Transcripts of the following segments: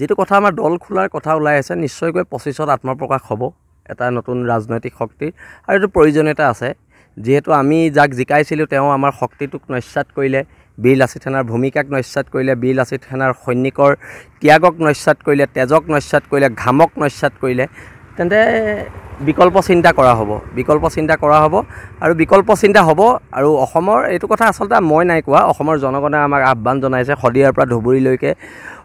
যিটো কথা আমাৰ দল খোলাৰ কথা ওলাই আছে নিশ্চয়কৈ পঁচিছত আত্মপ্ৰকাশ হ'ব এটা নতুন ৰাজনৈতিক শক্তিৰ আৰু এইটো প্ৰয়োজনীয়তা আছে যিহেতু আমি যাক জিকাইছিলোঁ তেওঁ আমাৰ শক্তিটোক নস্যাত কৰিলে বীৰ লাচিত সেনাৰ ভূমিকাক নস্যাত কৰিলে বীৰ লাচিত সেনাৰ সৈনিকৰ ত্যাগক নস্যাত কৰিলে তেজক নস্যাত কৰিলে ঘামক নস্যাত কৰিলে তেন্তে বিকল্প চিন্তা কৰা হ'ব বিকল্প চিন্তা কৰা হ'ব আৰু বিকল্প চিন্তা হ'ব আৰু অসমৰ এইটো কথা আচলতে মই নাই কোৱা অসমৰ জনগণে আমাক আহ্বান জনাইছে শদিয়াৰ পৰা ধুবুৰীলৈকে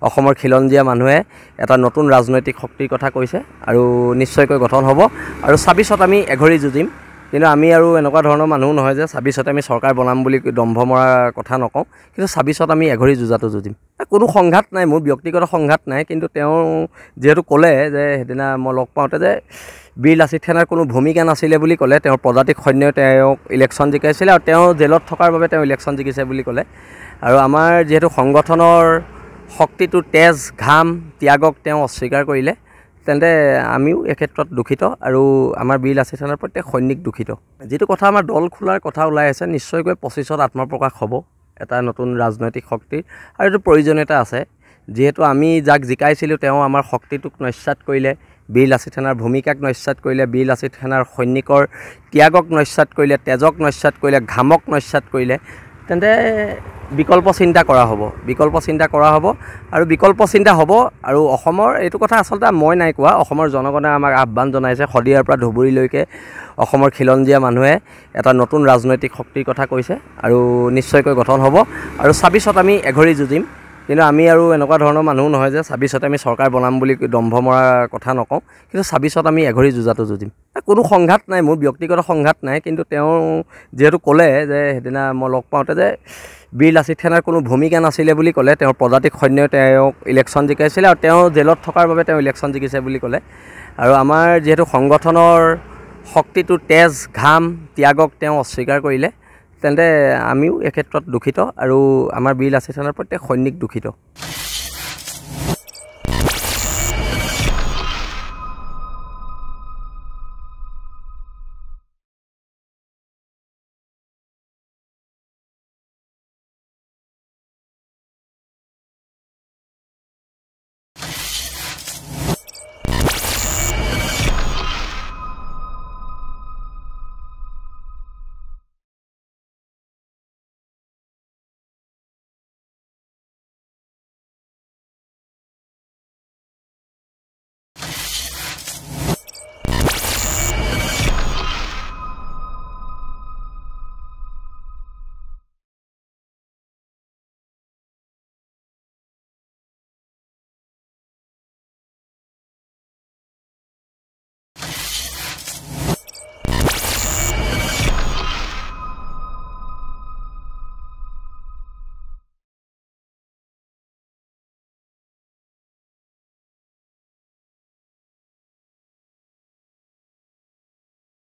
অসমৰ খিলঞ্জীয়া মানুহে এটা নতুন ৰাজনৈতিক শক্তিৰ কথা কৈছে আৰু নিশ্চয়কৈ গঠন হ'ব আৰু ছাব্বিছত আমি এঘৰি যুঁজিম কিন্তু আমি আৰু এনেকুৱা ধৰণৰ মানুহ নহয় যে ছাব্বিছত আমি চৰকাৰ বনাম বুলি দম্ভ মৰা কথা নকওঁ কিন্তু ছাব্বিছত আমি এঘৰি যুঁজাটো যুঁজিম কোনো সংঘাত নাই মোৰ ব্যক্তিগত সংঘাত নাই কিন্তু তেওঁ যিহেতু ক'লে যে সেইদিনা মই লগ পাওঁতে যে বীৰ লাচিত সেনাৰ কোনো ভূমিকা নাছিলে বুলি ক'লে তেওঁৰ প্ৰজাতিক সৈন্যই তেওঁক ইলেকশ্যন জিকাইছিলে আৰু তেওঁ জেলত থকাৰ বাবে তেওঁ ইলেকশ্যন জিকিছে বুলি ক'লে আৰু আমাৰ যিহেতু সংগঠনৰ শক্তিটো তেজ ঘাম ত্যাগক তেওঁ অস্বীকাৰ কৰিলে তেন্তে আমিও এই ক্ষেত্ৰত দূষিত আৰু আমাৰ বীৰ লাচিত সেনাৰ প্ৰত্যেক সৈনিক দূষিত যিটো কথা আমাৰ দল খোলাৰ কথা ওলাই আছে নিশ্চয়কৈ পঁচিছত আত্মপ্ৰকাশ হ'ব এটা নতুন ৰাজনৈতিক শক্তিৰ আৰু এইটো প্ৰয়োজনীয়তা আছে যিহেতু আমি যাক জিকাইছিলোঁ তেওঁ আমাৰ শক্তিটোক নস্যাত কৰিলে বীৰ লাচিত সেনাৰ ভূমিকাক নস্যাত কৰিলে বীৰ লাচিত সেনাৰ সৈনিকৰ ত্যাগক নস্যাত কৰিলে তেজক নস্যাত কৰিলে ঘামক নস্যাত কৰিলে তেন্তে বিকল্প চিন্তা কৰা হ'ব বিকল্প চিন্তা কৰা হ'ব আৰু বিকল্প চিন্তা হ'ব আৰু অসমৰ এইটো কথা আচলতে মই নাই কোৱা অসমৰ জনগণে আমাক আহ্বান জনাইছে শদিয়াৰ পৰা ধুবুৰীলৈকে অসমৰ খিলঞ্জীয়া মানুহে এটা নতুন ৰাজনৈতিক শক্তিৰ কথা কৈছে আৰু নিশ্চয়কৈ গঠন হ'ব আৰু ছাব্বিছত আমি এঘৰি যুঁজিম কিন্তু আমি আৰু এনেকুৱা ধৰণৰ মানুহ নহয় যে ছাব্বিছতে আমি চৰকাৰ বনাম বুলি দম্ভ মৰা কথা নকওঁ কিন্তু ছাব্বিছত আমি এঘৰি যুঁজাটো যুঁজিম কোনো সংঘাত নাই মোৰ ব্যক্তিগত সংঘাত নাই কিন্তু তেওঁ যিহেতু ক'লে যে সেইদিনা মই লগ পাওঁতে যে বীৰ লাচিত সেনাৰ কোনো ভূমিকা নাছিলে বুলি ক'লে তেওঁৰ প্ৰজাতিক সৈন্যই তেওঁক ইলেকশ্যন জিকাইছিলে আৰু তেওঁ জেলত থকাৰ বাবে তেওঁ ইলেকশ্যন জিকিছে বুলি ক'লে আৰু আমাৰ যিহেতু সংগঠনৰ শক্তিটো তেজ ঘাম ত্যাগক তেওঁ অস্বীকাৰ কৰিলে তেন্তে আমিও এই ক্ষেত্ৰত দুখিত আৰু আমাৰ বিল আছে থানাৰ প্ৰত্যেক সৈনিক দুখিত